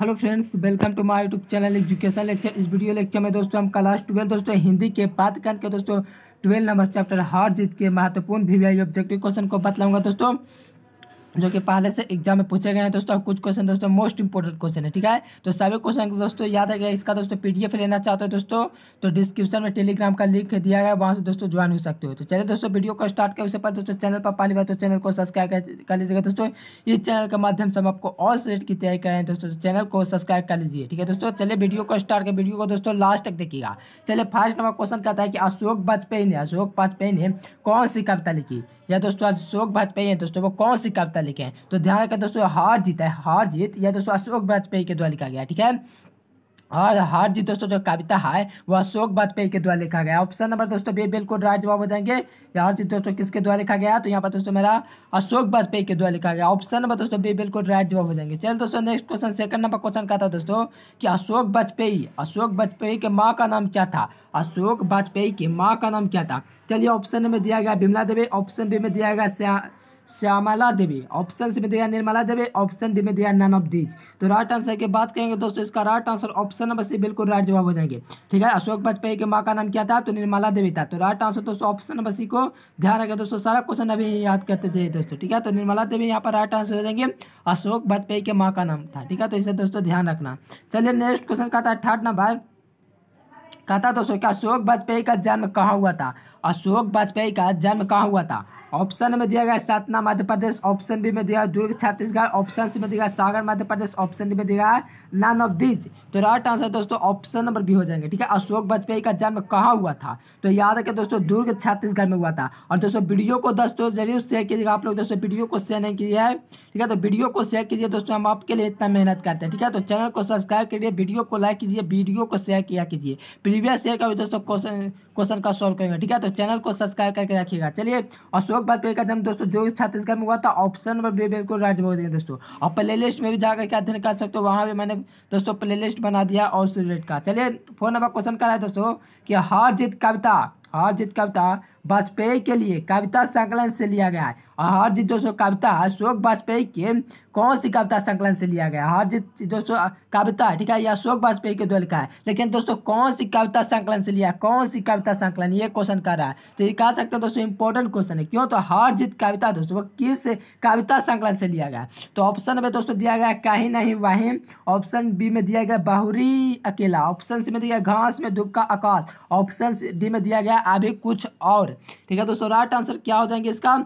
hello friends welcome to my YouTube channel education lecture इस video lecture में दोस्तों हम क्लास ट्वेल्व दोस्तों हिंदी के पाठकांत के दोस्तों ट्वेल्व नंबर चैप्टर हार जीत के महत्वपूर्ण वी वी ऑब्जेक्टिव क्वेश्चन को बतलाऊंगा दोस्तों जो कि पहले से एग्जाम में पूछे गए हैं दोस्तों कुछ क्वेश्चन दोस्तों मोस्ट इंपॉर्टेंट क्वेश्चन है ठीक है तो सभी क्वेश्चन दोस्तों याद है इसका दोस्तों पीडीएफ लेना चाहते हो दोस्तों तो डिस्क्रिप्शन में टेलीग्राम का लिंक दिया गया वहाँ से दोस्तों ज्वाइन हो सकते हो तो चलिए दोस्तों वीडियो को स्टार्ट कर उससे पहले दोस्तों चैनल पर पहली बार तो चैनल को सब्सक्राइब कर लीजिएगा दोस्तों इस चैनल के माध्यम से हम आपको ऑल सेट की तैयारी करें दोस्तों चैनल तो को सब्सक्राइब कर लीजिए ठीक है दोस्तों चलिए वीडियो को स्टार्ट कर वीडियो को दोस्तों लास्ट तक देखिएगा चलिए फर्स्ट नंबर क्वेश्चन कहता है कि अशोक वाजपेयी ने अशोक वाजपेयी ने कौन सी कविता लिखी या दोस्तों अशोक वाजपेयी है दोस्तों वो कौन सी कविता रास्ता लिखे हैं तो ध्यान रखें दोस्तों हार जीत है हार जीत या दोस्तों अशोक वाजपेयी के द्वारा लिखा गया ठीक है और हार जीत दोस्तों जो कविता है वो अशोक वाजपेयी के द्वारा लिखा गया ऑप्शन नंबर दोस्तों बे बिल्कुल राइट जवाब हो जाएंगे हार जीत दोस्तों किसके द्वारा लिखा गया तो यहाँ पर दोस्तों मेरा अशोक वाजपेयी के द्वारा लिखा गया ऑप्शन नंबर दोस्तों बे बिल्कुल राइट जवाब हो जाएंगे चल दोस्तों next question second number question का था दोस्तों कि अशोक वाजपेयी अशोक वाजपेयी के माँ का नाम क्या था अशोक वाजपेयी की माँ का नाम क्या था चलिए ऑप्शन में दिया गया बिमला देवी ऑप्शन बी में दिया गया श्यामला देवी ऑप्शन सी में दिया निर्मला देवी ऑप्शन डी में दिया नन ऑफ दीज तो राइट आंसर की बात करेंगे दोस्तों इसका right answer option number C बिल्कुल राइट जवाब हो जाएंगे ठीक है अशोक वाजपेयी के माँ का नाम क्या था तो निर्मला देवी था तो राइट आंसर दोस्तों ऑप्शन नंबर सी को ध्यान रखें दोस्तों सारा क्वेश्चन अभी याद करते जाइए दोस्तों ठीक है तो निर्मला देवी यहाँ पर राइट आंसर हो जाएंगे अशोक वाजपेयी के माँ का नाम था ठीक है तो इसे दोस्तों ध्यान रखना चलिए नेक्स्ट क्वेश्चन का था थर्ड नंबर कहता दोस्तों कि अशोक वाजपेयी का जन्म कहाँ हुआ था अशोक वाजपेयी का जन्म कहाँ हुआ था ऑप्शन में दिया गया सतना मध्य प्रदेश ऑप्शन बी में दिया दुर्ग छत्तीसगढ़ ऑप्शन सी में दिया सागर मध्य प्रदेश ऑप्शन डी में दिया नन ऑफ दिज तो राइट आंसर दोस्तों ऑप्शन नंबर बी हो जाएंगे ठीक है अशोक वाजपेयी का जन्म कहाँ हुआ था तो याद रखें दोस्तों दुर्ग छत्तीसगढ़ में हुआ था और दोस्तों वीडियो को दोस्तों जरूर शेयर कीजिएगा आप लोग दोस्तों वीडियो को शेयर नहीं किया है ठीक है तो वीडियो को शेयर कीजिए दोस्तों हम आपके लिए इतना मेहनत करते हैं ठीक है तो चैनल को सब्सक्राइब करिए वीडियो को लाइक कीजिए वीडियो को शेयर किया कीजिए प्रीवियस शेयर का भी दोस्तों क्वेश्चन क्वेश्चन का सॉल्व करेंगे ठीक है तो चैनल को सब्सक्राइब करके रखिएगा चलिए अशोक लोग बात करेगा जन्म दोस्तों जो इस छत्तीसगढ़ में हुआ था ऑप्शन नंबर बी बिल्कुल राइट बोल देंगे दोस्तों और प्ले लिस्ट में भी जाकर के अध्ययन कर सकते हो वहाँ भी मैंने दोस्तों प्ले लिस्ट बना दिया और रिलेट का चलिए फोन नंबर क्वेश्चन कर रहा है दोस्तों कि हार जीत कविता हार जीत कविता वाजपेयी के लिए कविता संकलन से लिया गया है हरजीत जीत दोस्तों कविता अशोक वाजपेयी के कौन सी कविता संकलन से लिया गया हरजीत जीत दोस्तों कविता ठीक है यह अशोक वाजपेयी के द्वल का है लेकिन दोस्तों कौन सी कविता संकलन से लिया कौन सी कविता संकलन ये क्वेश्चन कर रहा है तो ये कह सकते हैं दोस्तों इंपॉर्टेंट क्वेश्चन है क्यों तो हार जीत कविता दोस्तों वो किस कविता संकलन से लिया गया तो ऑप्शन में दोस्तों दिया गया कहीं नहीं वहीं ऑप्शन बी में दिया गया बाहुरी अकेला ऑप्शन सी में दिया गया घास में दुबका का आकाश ऑप्शन डी में दिया गया अभी कुछ और ठीक है दोस्तों राइट आंसर क्या हो जाएंगे इसका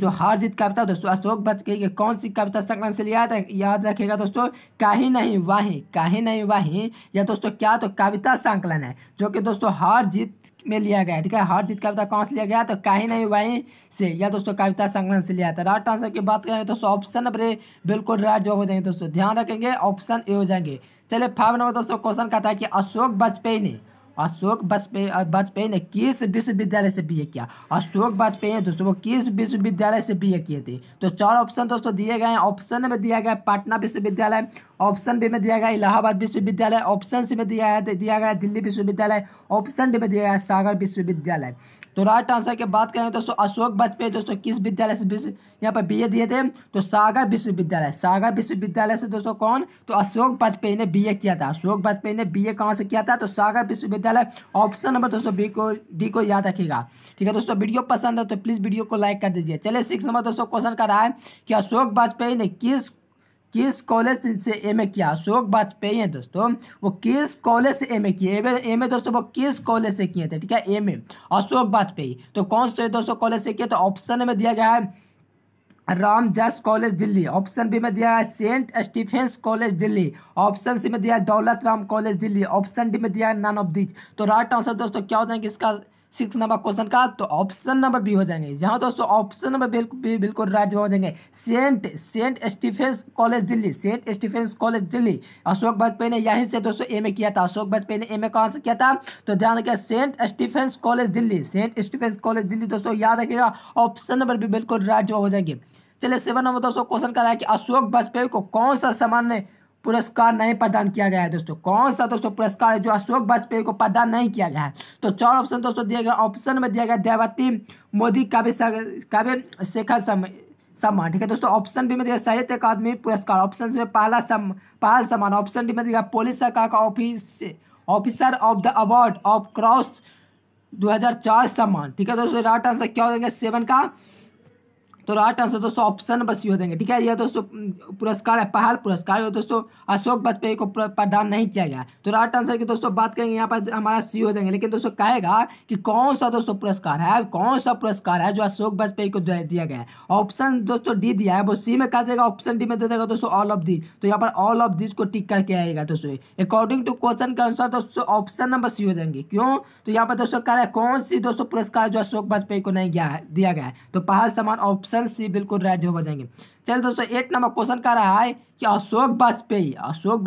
जो हार जीत का दोस्तों अशोक बजपेयी की कौन सी कविता संकलन से लिया था याद रखेगा दोस्तों कहीं नहीं वाही कहीं नहीं वहीं या दोस्तों क्या तो कविता संकलन है जो कि दोस्तों हार जीत में लिया गया ठीक है हार जीत कविता कौन से लिया गया तो कहीं नहीं वाही से या दोस्तों कविता संकलन से लिया था तो राइट आंसर की बात करें तो दोस्तों ऑप्शन नंबर बिल्कुल राइट जो हो जाएंगे दोस्तों ध्यान रखेंगे ऑप्शन ए हो जाएंगे चलिए फाइव नंबर दोस्तों क्वेश्चन कहता है कि अशोक वाजपेयी ने अशोक वाजपेयी वाजपेयी ने किस विश्वविद्यालय से बीए किया अशोक वाजपेयी ने दोस्तों वो किस विश्वविद्यालय से बीए किए थे तो चार ऑप्शन दोस्तों दिए गए हैं ऑप्शन में दिया गया पटना विश्वविद्यालय ऑप्शन बी में दिया गया इलाहाबाद विश्वविद्यालय ऑप्शन सी में दिया गया दिया गया दिल्ली विश्वविद्यालय ऑप्शन डी में दिया गया सागर विश्वविद्यालय तो राइट आंसर की बात करें दोस्तों अशोक वाजपेयी दोस्तों किस विद्यालय से यहाँ पर बी दिए थे तो सागर विश्वविद्यालय सागर विश्वविद्यालय से दोस्तों कौन तो अशोक वाजपेयी ने बी किया था अशोक वाजपेयी ने बी कहाँ से किया था तो सागर विश्वविद्यालय ऑप्शन नंबर दोस्तों बी को डी को याद रखेगा ठीक है दोस्तों वीडियो पसंद है तो प्लीज़ वीडियो को लाइक कर दीजिए चलिए सिक्स नंबर दोस्तों क्वेश्चन का रहा है कि अशोक वाजपेयी ने किस किस कॉलेज से एम ए किया अशोक वाजपेयी हैं दोस्तों वो किस कॉलेज से एम ए किए एम ए दोस्तों वो किस कॉलेज से किए थे ठीक है एम ए अशोक वाजपेयी तो कौन से दोस्तों कॉलेज से किए तो ऑप्शन में दिया गया है राम जस कॉलेज दिल्ली ऑप्शन बी में दिया है Saint Stephen's College Delhi option C में दिया है Daulat Ram College Delhi option D में दिया है नन ऑफ दीज तो राइट आंसर दोस्तों क्या होता है किसका इसका सिक्स नंबर क्वेश्चन का तो ऑप्शन नंबर बी हो जाएंगे जहाँ दोस्तों ऑप्शन नंबर बिल्कुल बिल्कुल राइट जवाब हो जाएंगे Saint Saint Stephen's College Delhi Saint Stephen's College Delhi Ashok Vajpayee ने यहीं से दोस्तों एम किया था अशोक वाजपेयी ने एम ए से किया था तो ध्यान रखिए Saint Stephen's College Delhi Saint Stephen's College Delhi दोस्तों याद रखिएगा ऑप्शन नंबर बी बिल्कुल राइट जवाब हो जाएंगे चलिए सेवन नंबर दोस्तों क्वेश्चन कर रहा है कि अशोक वाजपेयी को कौन सा सामान्य पुरस्कार नहीं प्रदान किया गया है दोस्तों कौन सा दोस्तों पुरस्कार है जो अशोक वाजपेयी को प्रदान नहीं किया गया है तो चार ऑप्शन दोस्तों दिया गया ऑप्शन में दिया गया देवती मोदी काव्य काव्य शेखर सम्मान ठीक है दोस्तों ऑप्शन बी में दिया साहित्य अकादमी पुरस्कार ऑप्शन में पहला पहल सम्मान ऑप्शन डी में दिया पुलिस सरकार का office officer of the award of cross 2004 सम्मान ठीक है दोस्तों राइट आंसर क्या हो जाएगा सेवन का तो राइट आंसर दोस्तों ऑप्शन बस ये हो देंगे ठीक है यह दोस्तों पुरस्कार है पहल पुरस्कार दोस्तों अशोक वाजपेयी को प्रदान नहीं किया गया तो राइट आंसर की दोस्तों बात करेंगे यहाँ पर हमारा सी हो जाएंगे लेकिन दोस्तों कहेगा कि कौन सा दोस्तों पुरस्कार है कौन सा पुरस्कार है जो अशोक वाजपेयी को दिया गया है ऑप्शन दोस्तों डी दिया है वो सी में कहा जाएगा ऑप्शन डी में दे देगा दोस्तों ऑल ऑफ दीज तो यहाँ पर ऑल ऑफ दीज को टिक करके आएगा दोस्तों अकॉर्डिंग टू क्वेश्चन का अनुसार दोस्तों ऑप्शन नंबर सी हो जाएंगे क्यों तो यहाँ पर दोस्तों कह रहे हैं कौन सी दोस्तों पुरस्कार जो अशोक वाजपेयी को नहीं दिया गया है तो पहल समान ऑप्शन ऑप्शन सी बिल्कुल राइट जवाब हो जाएंगे चलिए दोस्तों एट नंबर क्वेश्चन कह रहा है कि अशोक वाजपेयी अशोक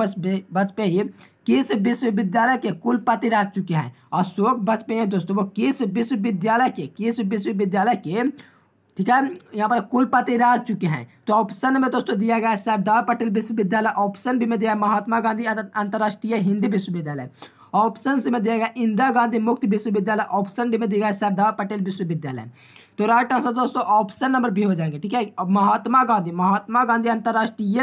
वाजपेयी किस विश्वविद्यालय के कुलपति रह चुके हैं अशोक वाजपेयी दोस्तों वो किस विश्वविद्यालय के किस विश्वविद्यालय के ठीक है यहाँ पर कुलपति रह चुके हैं तो ऑप्शन में दोस्तों दिया गया सरदार पटेल विश्वविद्यालय ऑप्शन बी में दिया महात्मा गांधी अंतर्राष्ट्रीय हिंदी विश्वविद्यालय ऑप्शन सी में दिया गया इंदिरा गांधी मुक्त विश्वविद्यालय ऑप्शन डी में दिया गया सरदार पटेल विश्वविद्यालय तो राइट आंसर दोस्तों ऑप्शन नंबर बी हो जाएंगे ठीक है अब महात्मा गांधी महात्मा गांधी अंतर्राष्ट्रीय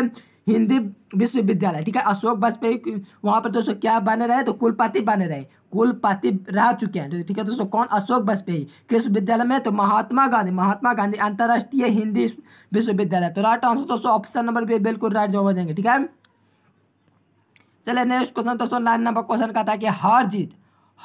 हिंदी विश्वविद्यालय ठीक है अशोक वाजपेयी वहाँ पर दोस्तों क्या बने रहे तो कुलपति बने रहे कुलपति रह चुके हैं ठीक है दोस्तों कौन अशोक वाजपेयी किस विद्यालय में तो महात्मा गांधी महात्मा गांधी अंतर्राष्ट्रीय हिंदी विश्वविद्यालय तो राइट आंसर दोस्तों ऑप्शन नंबर बी बिल्कुल राइट जवाब हो जाएंगे ठीक है चले नेक्स्ट क्वेश्चन दोस्तों नाइन नंबर क्वेश्चन का था कि हर जीत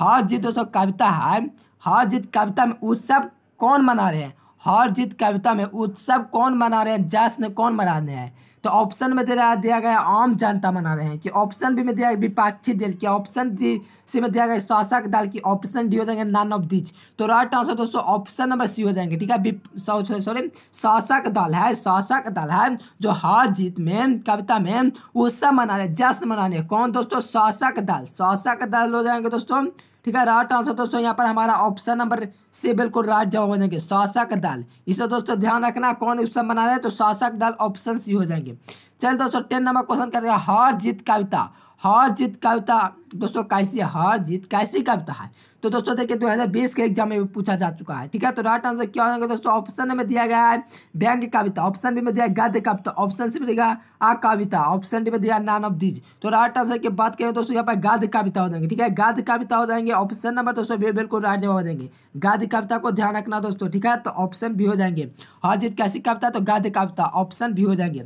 हर जीत दोस्तों कविता है हर जीत कविता में उत्सव कौन मना रहे हैं हार जीत कविता में उत्सव कौन मना रहे हैं जश्न कौन मना रहे हैं तो ऑप्शन में दिया दिया गया आम जनता मना रहे हैं कि ऑप्शन बी में दिया विपक्षी दल की ऑप्शन डी से में दिया गया शासक दल की ऑप्शन डी हो जाएंगे नन ऑफ दिज तो राइट आंसर दोस्तों ऑप्शन नंबर सी हो जाएंगे ठीक है सॉरी शासक दल है शासक दल है जो हार जीत में कविता में उत्सव मना रहे जश्न मना रहे कौन दोस्तों शासक दल शासक दल हो जाएंगे दोस्तों ठीक है राइट आंसर दोस्तों यहाँ पर हमारा ऑप्शन नंबर से बिल्कुल राइट जवाब हो जाएंगे शासक दल इसे दोस्तों ध्यान रखना कौन ऑप्शन बना रहे तो शासक दल ऑप्शन सी हो जाएंगे चल दोस्तों टेन नंबर क्वेश्चन कर हार जीत कविता हार जीत कविता दोस्तों कैसी हार जीत कैसी कविता है तो दोस्तों देखिए 2020 के एग्जाम में पूछा जा चुका है ठीक है तो राइट आंसर क्या होगा दोस्तों ऑप्शन में दिया गया है बैंक कविता ऑप्शन बी में दिया गद्य कविता ऑप्शन सी में दिया आ कविता ऑप्शन डी में दिया नान ऑफ दीज तो राइट आंसर की बात करें दोस्तों यहाँ पर गद्य कविता हो जाएंगे ठीक है गद्य कविता हो जाएंगे ऑप्शन नंबर दोस्तों बी बिल्कुल राइट जवाब हो जाएंगे गद्य कविता को ध्यान रखना दोस्तों ठीक है तो ऑप्शन भी हो जाएंगे हार जीत कैसी कविता तो गद्य कविता ऑप्शन भी हो जाएंगे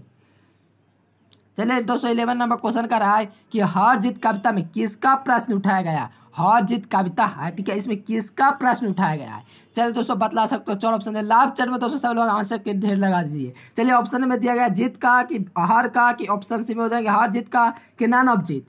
चलिए दोस्तों इलेवन नंबर क्वेश्चन का रहा है कि हर जीत कविता में किसका प्रश्न उठाया गया हर जीत कविता है ठीक है इसमें किसका प्रश्न उठाया गया है चलिए दोस्तों बतला सकते हो चार ऑप्शन है लाभ चर में दोस्तों सब लोग आंसर के ढेर लगा दीजिए चलिए ऑप्शन में दिया गया जीत का कि हर का कि ऑप्शन सी में हो जाएंगे हर जीत का कि नॉन ऑफ जीत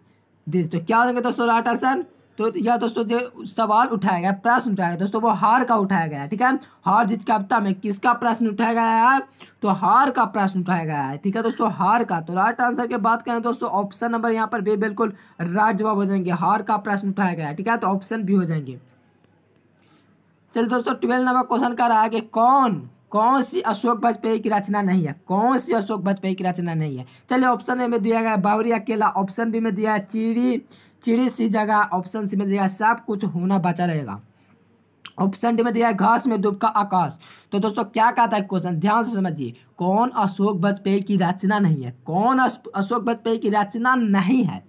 दीजिए तो क्या हो जाएंगे दोस्तों राइट आंसर तो यह दोस्तों जो सवाल उठाया गया प्रश्न उठाया गया दोस्तों वो हार का उठाया गया ठीक है हार जीत के हफ्ता में किसका प्रश्न उठाया गया है तो हार का प्रश्न उठाया गया है ठीक है दोस्तों हार का तो राइट आंसर की बात करें दोस्तों ऑप्शन नंबर यहाँ पर भी बिल्कुल राइट जवाब हो जाएंगे हार का प्रश्न उठाया गया है ठीक है तो ऑप्शन भी हो जाएंगे चलिए दोस्तों ट्वेल्व नंबर क्वेश्चन का रहा है कि कौन कौन सी अशोक वाजपेयी की रचना नहीं है कौन सी अशोक वाजपेयी की रचना नहीं है चलिए ऑप्शन ए में दिया गया बावरी अकेला ऑप्शन बी में दिया है चीड़ी चिड़ी सी जगह ऑप्शन सी में दिया सब कुछ होना बचा रहेगा ऑप्शन डी में दिया है घास में दुबका आकाश तो दोस्तों क्या कहा था क्वेश्चन ध्यान से समझिए कौन अशोक बजपेयी की रचना नहीं है कौन अशोक वाजपेयी की रचना नहीं है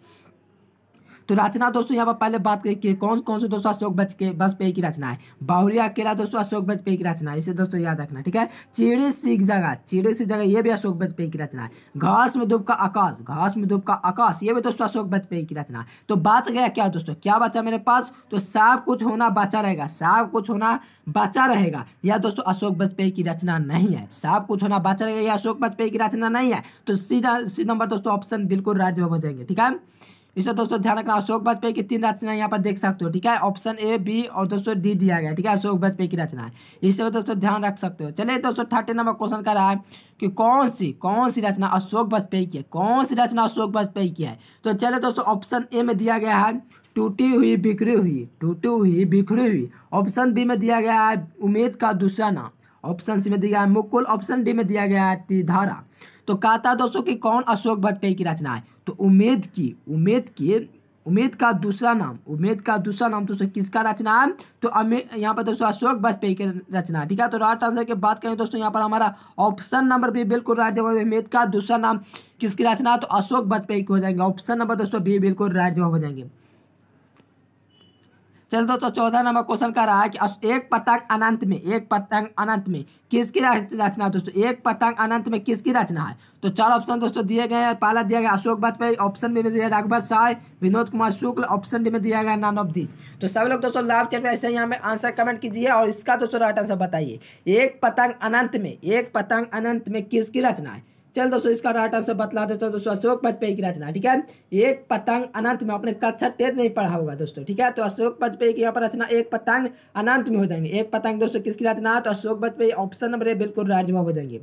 तो रचना दोस्तों यहाँ पर पहले बात करें कि कौन कौन से दोस्तों अशोक बच के पे की रचना है बाहुलिया अकेला दोस्तों अशोक पे की रचना है इसे दोस्तों याद रखना ठीक है चिड़े सीख जगह चिड़े सीख जगह ये भी अशोक पे की रचना है घास में दुब का आकाश घास में दुब का आकाश ये भी दोस्तों अशोक पे की रचना है तो बात गया क्या दोस्तों क्या बचा मेरे पास तो सब कुछ होना बचा रहेगा सब कुछ होना बचा रहेगा यह दोस्तों अशोक पे की रचना नहीं है सब कुछ होना बचा रहेगा यह अशोक पे की रचना नहीं है तो सीधा सी नंबर दोस्तों ऑप्शन बिल्कुल राज्य में हो जाएंगे ठीक है इसे दोस्तों ध्यान रखना अशोक वाजपेयी की तीन रचना यहाँ पर देख सकते हो ठीक है ऑप्शन ए बी और दोस्तों डी दिया गया ठीक है अशोक वाजपेयी की रचना है इसे दोस्तों ध्यान रख सकते हो चलिए दोस्तों थर्टी नंबर क्वेश्चन कर रहा है कि कौन सी कौन सी रचना अशोक वाजपेयी की है कौन सी रचना अशोक वाजपेयी की है तो चले दोस्तों ऑप्शन ए में दिया गया है टूटी हुई बिखरी हुई टूटी हुई बिखरी हुई ऑप्शन बी में दिया गया है उम्मीद का दूसरा नाम ऑप्शन सी में दिया गया है मुकुल ऑप्शन डी में दिया गया है तिधारा तो कहा था दोस्तों कि कौन अशोक वाजपेयी की रचना है तो उम्मीद की उम्मीद की उम्मीद का दूसरा नाम उम्मीद का दूसरा नाम दोस्तों किसका रचना है तो यहाँ पर दोस्तों अशोक वाजपेयी की रचना ठीक है तो राइट आंसर की बात करें दोस्तों यहाँ पर हमारा ऑप्शन नंबर भी बिल्कुल राइट जवाब उम्मीद का दूसरा नाम किसकी रचना है तो अशोक वाजपेयी की हो जाएंगे ऑप्शन नंबर दोस्तों बी बिल्कुल राइट जवाब हो जाएंगे चल दोस्तों चौदह नंबर क्वेश्चन का रहा है कि एक पतंग अनंत में एक पतंग अनंत में किसकी रचना है दोस्तों एक पतंग अनंत में किसकी रचना है तो चार ऑप्शन दोस्तों दिए गए हैं पहला दिया गया अशोक वाजपेयी ऑप्शन बी में दिया अकबर शाह विनोद कुमार शुक्ल ऑप्शन डी में दिया गया नान ऑफ दीज तो सब लोग दोस्तों लाइव चैट में ऐसे यहाँ हमें आंसर कमेंट कीजिए और इसका दोस्तों राइट आंसर बताइए एक पतंग अनंत में एक पतंग अनंत में किसकी रचना है चल दोस्तों इसका राइट आंसर बतला देता हूँ दोस्तों अशोक वाजपेयी की रचना ठीक है एक पतंग अनंत में अपने कक्षा टेंथ में पढ़ा हुआ दोस्तों ठीक है तो अशोक वाजपेयी की यहाँ पर रचना एक पतंग अनंत में हो जाएंगे एक पतंग दोस्तों किसकी रचना है तो Ashok Vajpayee option number A बिल्कुल राजमा हो जाएंगे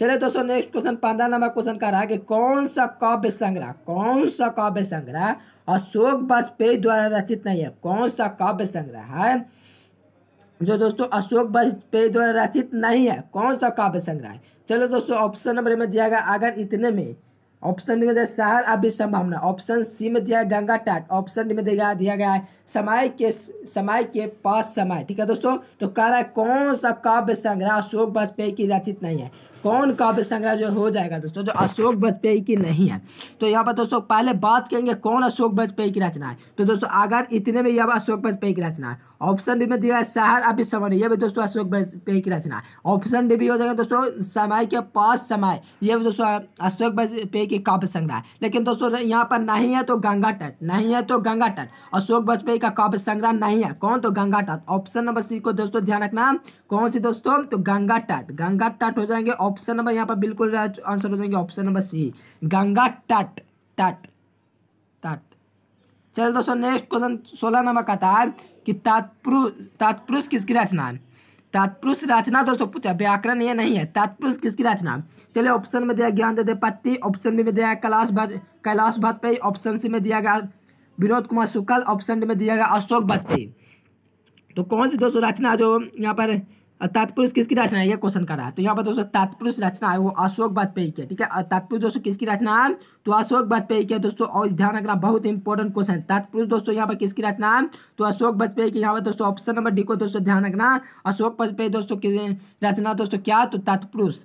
चले दोस्तों नेक्स्ट क्वेश्चन पंद्रह नंबर क्वेश्चन का रहा है कि कौन सा काव्य संग्रह कौन सा काव्य संग्रह अशोक वाजपेयी द्वारा रचित नहीं है कौन सा काव्य संग्रह है जो दोस्तों अशोक वाजपेयी द्वारा रचित नहीं है कौन सा काव्य संग्रह है चलो दोस्तों ऑप्शन नंबर में दिया गया अगर इतने में ऑप्शन में दिया शहर अभी संभावना ऑप्शन सी में दिया गंगा टाट ऑप्शन डी में दिया दिया गया है समय के समय के पास समय ठीक है दोस्तों तो कह रहा है कौन सा काव्य संग्रह अशोक वाजपेयी की रचित नहीं है कौन काव्य संग्रह जो हो जाएगा दोस्तों जो अशोक वाजपेयी की नहीं है तो यहाँ पर दोस्तों पहले बात करेंगे कौन अशोक वाजपेयी की रचना है तो दोस्तों अगर इतने में यह अशोक वाजपेयी की रचना है ऑप्शन बी में दिया है शहर समय यह भी दोस्तों अशोक वाजपेयी की रचना है ऑप्शन डी भी हो जाएगा दोस्तों समय के पास समय यह भी दोस्तों अशोक वाजपेयी की काव्य संग्रह है लेकिन दोस्तों यहाँ पर नहीं है तो गंगा तट नहीं है तो गंगा तट अशोक वाजपेयी का काव्य संग्रह नहीं है कौन तो गंगा तट ऑप्शन नंबर सी को दोस्तों ध्यान रखना कौन सी दोस्तों तो गंगा तट गंगा तट हो जाएंगे ऑप्शन नंबर यहाँ पर बिल्कुल आंसर हो जाएंगे ऑप्शन नंबर सी गंगा तट तट तट चलो दोस्तों नेक्स्ट क्वेश्चन सोलह नंबर का था कि तात्पुरुष तात्पुरुष किसकी रचना है तात्पुरुष रचना दोस्तों पूछा व्याकरण ये नहीं है तात्पुरुष किसकी रचना चलिए ऑप्शन में दिया ज्ञान दे पत्ती ऑप्शन बी में दिया कैलाश भाज कैलाश पे ऑप्शन सी में दिया गया विनोद कुमार शुक्ल ऑप्शन डी में दिया गया अशोक वाजपेयी तो कौन सी दोस्तों रचना जो यहाँ पर तात्पुरुष किसकी रचना है ये क्वेश्चन कर रहा है तो यहाँ पर दोस्तों तात्पुरुष रचना है वो अशोक वाजपेयी की ठीक है तात्पुरुष दोस्तों किसकी रचना है तो अशोक वाजपेयी की दोस्तों और ध्यान रखना बहुत इंपॉर्टेंट क्वेश्चन है तात्पुरुष दोस्तों यहाँ पर किसकी रचना है तो अशोक वाजपेयी की यहाँ पर दोस्तों ऑप्शन नंबर डी को दोस्तों ध्यान रखना अशोक वाजपेयी दोस्तों की रचना दोस्तों क्या तो तात्पुरुष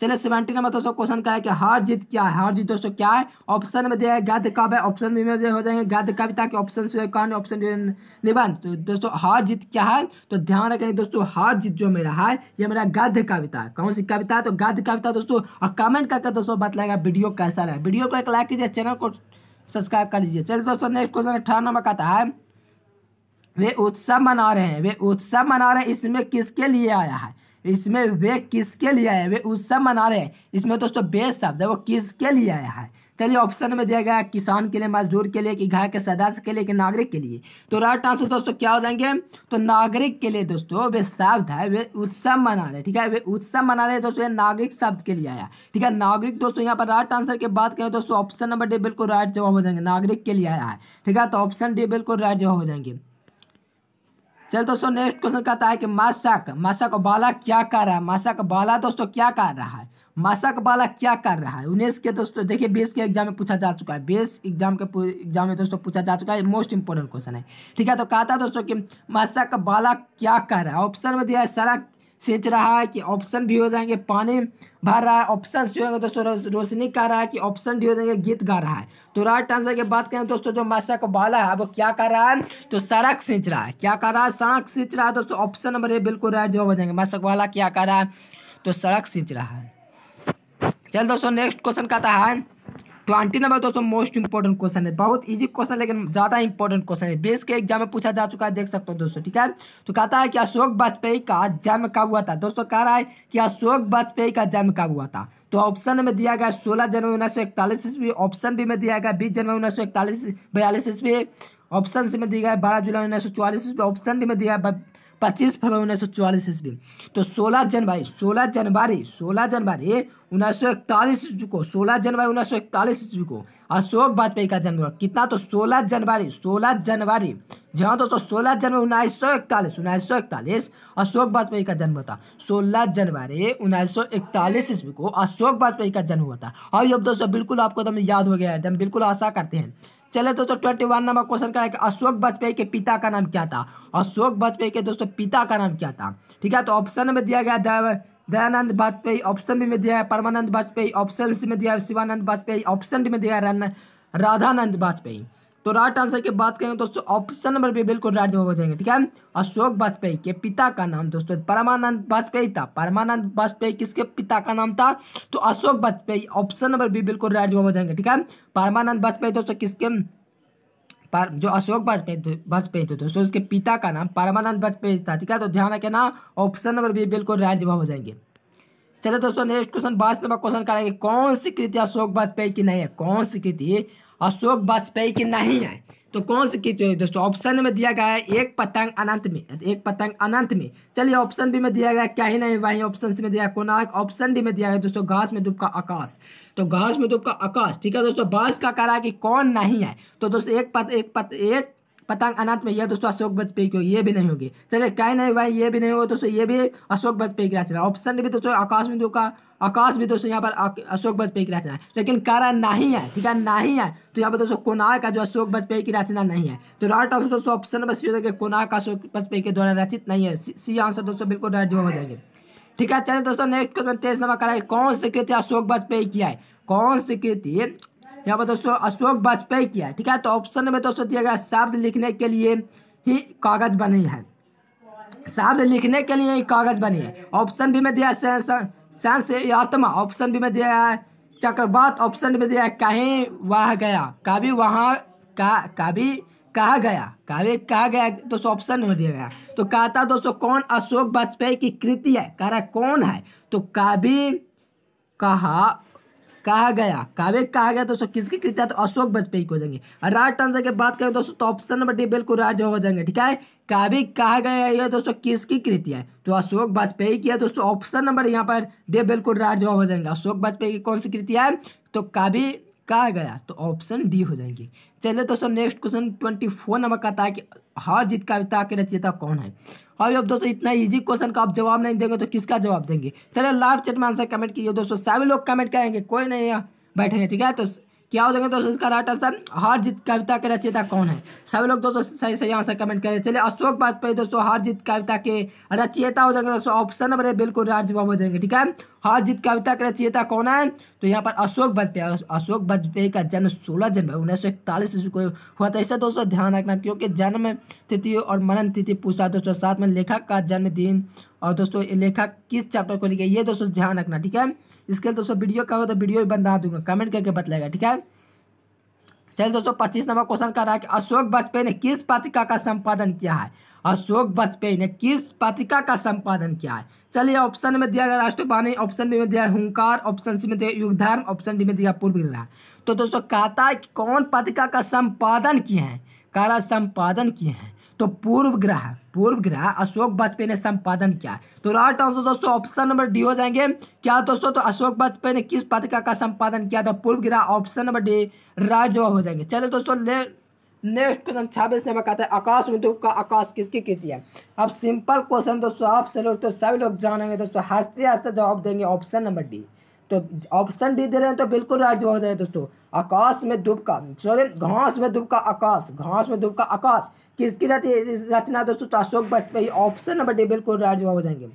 चलिए सेवेंटी नंबर दोस्तों क्वेश्चन का है कि हार जीत क्या है हार जीत दोस्तों क्या है ऑप्शन में दिया है गद्य काव्य ऑप्शन बी में हो जाएंगे गद्य कविता ताकि ऑप्शन से ऑप्शन निबंध तो दोस्तों हार जीत क्या है तो ध्यान रखेंगे दोस्तों हार जीत जो मेरा है ये मेरा गद्य कविता है कौन सी कविता है तो गद्य कविता दोस्तों और कमेंट करके दोस्तों बताएगा वीडियो कैसा रहा वीडियो को एक लाइक कीजिए चैनल को सब्सक्राइब कर लीजिए चलिए दोस्तों नेक्स्ट क्वेश्चन अठारह नंबर का था वे उत्सव मना रहे हैं वे उत्सव मना रहे हैं इसमें किसके लिए आया है इसमें वे किसके लिए आए वे उत्सव मना रहे हैं इसमें दोस्तों वे शब्द है वो किसके लिए आया है चलिए ऑप्शन में दिया गया किसान के लिए मजदूर के लिए कि घर के सदस्य के लिए कि नागरिक के लिए तो राइट आंसर दोस्तों क्या हो जाएंगे तो नागरिक के लिए दोस्तों वे शब्द है वे उत्सव मना रहे ठीक है वे उत्सव मना रहे दोस्तों नागरिक शब्द के लिए आया ठीक है नागरिक दोस्तों यहाँ पर राइट आंसर की बात करें दोस्तों ऑप्शन नंबर डी बिल्कुल राइट जवाब हो जाएंगे नागरिक के लिए आया है ठीक है तो ऑप्शन डी बिल्कुल राइट जवाब हो जाएंगे चल दोस्तों नेक्स्ट क्वेश्चन कहता है कि मासक मासक बाला क्या कर रहा है मासक बाला दोस्तों क्या कर रहा है मासक बाला क्या कर रहा है उन्नीस के दोस्तों देखिए बेस के एग्जाम में पूछा जा चुका है बेस एग्जाम के एग्जाम में दोस्तों पूछा जा चुका है मोस्ट इंपोर्टेंट क्वेश्चन है ठीक है तो कहता है दोस्तों कि मासक बाला क्या कर रहा है ऑप्शन में दिया है सड़क सींच रहा है कि ऑप्शन भी हो जाएंगे पानी भर रहा है ऑप्शन सी होगा दोस्तों रोशनी कर रहा है कि ऑप्शन भी हो जाएंगे गीत गा रहा है तो राइट आंसर की बात करें दोस्तों जो मास्या को बाला है वो क्या कर रहा है तो सड़क सींच रहा है क्या कर रहा है सड़क सींच रहा है दोस्तों ऑप्शन नंबर ए बिल्कुल राइट जवाब हो जाएंगे मास्या को क्या कर रहा है तो सड़क सींच रहा है चल दोस्तों नेक्स्ट क्वेश्चन कहता है ट्वेंटी नंबर दोस्तों मोस्ट इंपॉर्टेंट क्वेश्चन है बहुत ईजी क्वेश्चन लेकिन ज़्यादा इंपॉर्टेंट क्वेश्चन है बेस के एग्जाम में पूछा जा चुका है देख सकते हो दोस्तों ठीक है तो कहता है कि अशोक वाजपेयी का जन्म कब हुआ था दोस्तों कह रहा है कि अशोक वाजपेयी का जन्म कब हुआ था तो ऑप्शन में दिया गया सोलह जनवरी उन्नीस सौ इकतालीस ईस्वी ऑप्शन भी में दिया गया बीस जनवरी उन्नीस सौ इकतालीस बयालीस ईस्वी ऑप्शन सी में दिया गया बारह जुलाई उन्नीस सौ चौवालीस ईस्वी ऑप्शन भी में दिया पच्चीस फरवरी उन्नीस सौ चौवालीस ईस्वी तो सोलह जनवरी सोलह जनवरी सोलह जनवरी उन्नीस सौ इकतालीस ईस्वी को सोलह जनवरी उन्नीस सौ इकतालीस ईस्वी को अशोक वाजपेयी का जन्म हुआ कितना तो सोलह जनवरी सोलह जनवरी जी हाँ तो दोस्तों सोलह जनवरी उन्नीस सौ इकतालीस उन्नीस सौ इकतालीस अशोक वाजपेयी का जन्म होता सोलह जनवरी उन्नीस सौ इकतालीस ईस्वी को अशोक वाजपेयी का जन्म होता और ये दोस्तों बिल्कुल आपको एकदम तो याद हो गया है एकदम बिल्कुल आशा करते हैं चले दोस्तों ट्वेंटी वन नंबर क्वेश्चन का है कि अशोक वाजपेयी के पिता का नाम क्या था अशोक वाजपेयी के दोस्तों पिता का नाम क्या था ठीक है तो ऑप्शन में दिया गया दयानंद वाजपेयी ऑप्शन बी में दिया है परमानंद वाजपेयी ऑप्शन सी में दिया है शिवानंद वाजपेयी ऑप्शन डी में दिया है राधानंद वाजपेयी तो राइट आंसर की बात करेंगे दोस्तों ऑप्शन नंबर बी बिल्कुल राइट जवाब हो जाएंगे ठीक है अशोक वाजपेयी के पिता का नाम दोस्तों परमानंद वाजपेयी था परमानंद वाजपेयी किसके पिता का नाम था तो Ashok Vajpayee option number B बिल्कुल राइट जवाब हो जाएंगे ठीक है परमानंद वाजपेयी दोस्तों किसके पर जो अशोक वाजपेयी वाजपेयी थे दोस्तों उसके पिता का नाम परमानंद वाजपेयी था ठीक है तो ध्यान रखना ऑप्शन नंबर बी बिल्कुल राइट जवाब हो जाएंगे चलिए दोस्तों नेक्स्ट क्वेश्चन बाईस नंबर क्वेश्चन करेंगे कौन सी कृति अशोक वाजपेयी की नहीं है कौन सी कृति अशोक वाजपेयी की नहीं है तो कौन से दोस्तों ऑप्शन में दिया गया है एक पतंग अनंत में एक पतंग अनंत में चलिए ऑप्शन बी में दिया गया क्या ही नहीं वही ऑप्शन सी में दिया कोनार्क ऑप्शन डी में दिया गया दोस्तों घास में दुबका आकाश तो घास में दुबका आकाश ठीक है दोस्तों बास का करा कि कौन नहीं है तो दोस्तों एक पत एक पत एक पतंग अनंत में यह दोस्तों अशोक वाजपेयी की ये भी नहीं होगी चलिए कहीं नहीं भाई ये भी नहीं होगा दोस्तों ये भी अशोक वाजपेयी की चला ऑप्शन भी दोस्तों आकाश में दुबका आकाश भी दोस्तों यहाँ पर अशोक वाजपेयी की रचना है लेकिन कारा नहीं है ठीक है नहीं है तो यहाँ पर दोस्तों कोनार का जो अशोक वाजपेयी की रचना नहीं है तो राइट आंसर दोस्तों ऑप्शन नंबर सी होगा कोनार का अशोक वाजपेयी के द्वारा रचित नहीं है सी आंसर दोस्तों बिल्कुल राइट जवाब हो जाएंगे ठीक है चलिए दोस्तों नेक्स्ट क्वेश्चन तेईस नंबर कराए कौन सी कृति अशोक वाजपेयी किया है कौन सी कृति यहाँ पर दोस्तों अशोक वाजपेयी किया है ठीक है तो ऑप्शन नंबर दोस्तों दिया गया शब्द लिखने के लिए ही कागज बनी है शब्द लिखने के लिए ही कागज बनी है ऑप्शन भी में दिया से आत्मा तो ऑप्शन भी में दिया है चक्रवात ऑप्शन में दिया है कहीं वह गया कभी वहाँ का कभी कहा गया कभी कहा गया दोस्तों ऑप्शन में दिया गया तो कहा था दोस्तों कौन अशोक वाजपेयी की कृति है कह रहा कौन है तो कभी कहा कहा गया काव्य कहा गया दोस्तों किसकी कृतिया तो अशोक वाजपेयी को जाएंगे राइट आंसर की बात करें दोस्तों तो ऑप्शन नंबर डी बिल्कुल राइट जवाब हो जाएंगे ठीक है काव्य कहा गया है दोस्तों किसकी कृतिया है तो अशोक वाजपेयी की है दोस्तों ऑप्शन नंबर यहाँ पर डे बिल्कुल राइट जवाब हो जाएंगे अशोक वाजपेयी की कौन सी कृतिया है तो काव्य कहा गया तो ऑप्शन डी हो जाएंगे चलिए दोस्तों नेक्स्ट क्वेश्चन ट्वेंटी फोर नंबर का था कि हर जीत कविता के रचयिता कौन है और हाँ अब दोस्तों इतना इजी क्वेश्चन का आप जवाब नहीं देंगे तो किसका जवाब देंगे चलिए लास्ट चैट में आंसर कमेंट कीजिए दोस्तों सभी लोग कमेंट करेंगे कोई नहीं बैठेंगे ठीक है तो क्या हो जाएगा दोस्तों इसका राइट आंसर हार जीत कविता के रचयिता कौन है सब लोग दोस्तों सही सही आंसर कमेंट करें चलिए अशोक वाजपेयी दोस्तों हार जीत कविता के रचयिता हो जाएंगे दोस्तों ऑप्शन नंबर बिल्कुल राजजवाब हो जाएंगे ठीक है हार जीत कविता के रचयिता कौन है तो यहाँ पर अशोक वाजपेयी अशोक वाजपेयी का जन्म सोलह जनवरी उन्नीस सौ इकतालीस को हुआ था इसे दोस्तों ध्यान रखना क्योंकि जन्म तिथि और मनन तिथि पूछा दोस्तों साथ में लेखक का जन्मदिन और दोस्तों लेखक किस चैप्टर को लिखे ये दोस्तों ध्यान रखना ठीक है इसके लिए दोस्तों वीडियो का हो तो वीडियो भी बना दूंगा कमेंट करके बतलाएगा ठीक है चलिए दोस्तों पच्चीस नंबर क्वेश्चन कर रहा है कि अशोक वाजपेयी ने किस पत्रिका का संपादन किया है अशोक वाजपेयी ने किस पत्रिका का संपादन किया है चलिए ऑप्शन में दिया गया राष्ट्रवाणी ऑप्शन बी में दिया हुंकार ऑप्शन सी में दिया धर्म ऑप्शन डी में दिया पूर्व तो दोस्तों कहता है कि कौन पत्रिका का संपादन किए हैं कारा संपादन किए हैं तो पूर्व ग्रह पूर्व ग्रह अशोक वाजपेयी ने संपादन किया तो राइट आंसर दोस्तों ऑप्शन नंबर डी हो जाएंगे क्या दोस्तों तो अशोक वाजपेयी ने किस पत्रिका का संपादन किया था पूर्व ग्रह ऑप्शन नंबर डी राइट जवाब हो जाएंगे चलो दोस्तों नेक्स्ट क्वेश्चन छब्बीस नंबर कहते हैं आकाश मृत्यु का आकाश किसकी कृति है अब सिंपल क्वेश्चन दोस्तों आप लोग तो सभी लोग जानेंगे दोस्तों हंसते हंसते जवाब देंगे ऑप्शन नंबर डी तो ऑप्शन डी दे रहे हैं तो बिल्कुल राइट जवाब दे रहे दोस्तों आकाश में दुबका सॉरी घास में दुबका आकाश घास में दुबका आकाश किसकी रचना दोस्तों तो Ashok Vajpayee option number D बिल्कुल राइट जवाब हो जाएंगे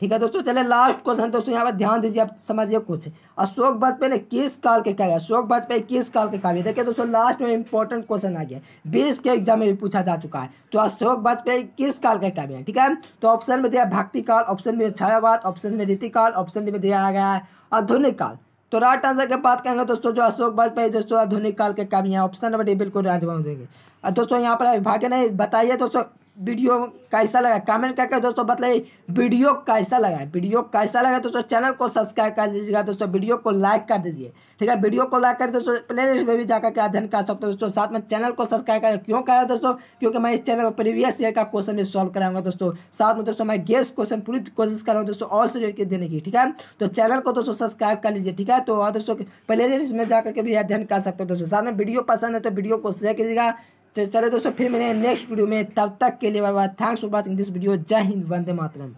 ठीक है दोस्तों चले लास्ट क्वेश्चन दोस्तों यहाँ पर ध्यान दीजिए आप समझिए कुछ अशोक पे ने किस काल के कहे अशोक पे किस काल के काव्य देखिए दोस्तों लास्ट में इंपॉर्टेंट क्वेश्चन आ गया बीस के एग्जाम में भी पूछा जा चुका है तो अशोक पे किस काल के काव्य है ठीक है तो ऑप्शन में दिया भक्ति काल ऑप्शन में छायावाद ऑप्शन में रीति काल ऑप्शन में दिया गया है आधुनिक काल तो राइट आंसर की बात करेंगे दोस्तों जो अशोक भाजपा दोस्तों आधुनिक काल के काव्य हैं ऑप्शन नंबर डी बिल्कुल राजभवन देंगे दोस्तों यहाँ पर भाग्य नहीं बताइए दोस्तों वीडियो कैसा लगा कमेंट करके दोस्तों बताइए वीडियो कैसा लगा वीडियो कैसा लगा दोस्तों चैनल को सब्सक्राइब कर दीजिएगा दोस्तों वीडियो को लाइक कर दीजिए ठीक है वीडियो को लाइक कर दोस्तों प्ले लिस्ट में भी जाकर के अध्ययन कर सकते हो दोस्तों साथ में चैनल को सब्सक्राइब कर क्यों कर दोस्तों क्योंकि मैं इस चैनल पर प्रीवियस ईयर का क्वेश्चन भी सॉल्व कराऊंगा दोस्तों साथ में दोस्तों मैं गेस्ट क्वेश्चन पूरी कोशिश कर रहा हूँ दोस्तों और से रिलेटेड देने की ठीक है तो चैनल को दोस्तों सब्सक्राइब कर लीजिए ठीक है तो और दोस्तों प्ले लिस्ट में जाकर के भी अध्ययन कर सकते हो दोस्तों साथ में वीडियो पसंद है तो वीडियो को शेयर कीजिएगा तो चले दोस्तों फिर मैंने नेक्स्ट वीडियो में तब तक के लिए बाबा thanks for watching this video जय हिंद वंदे मातरम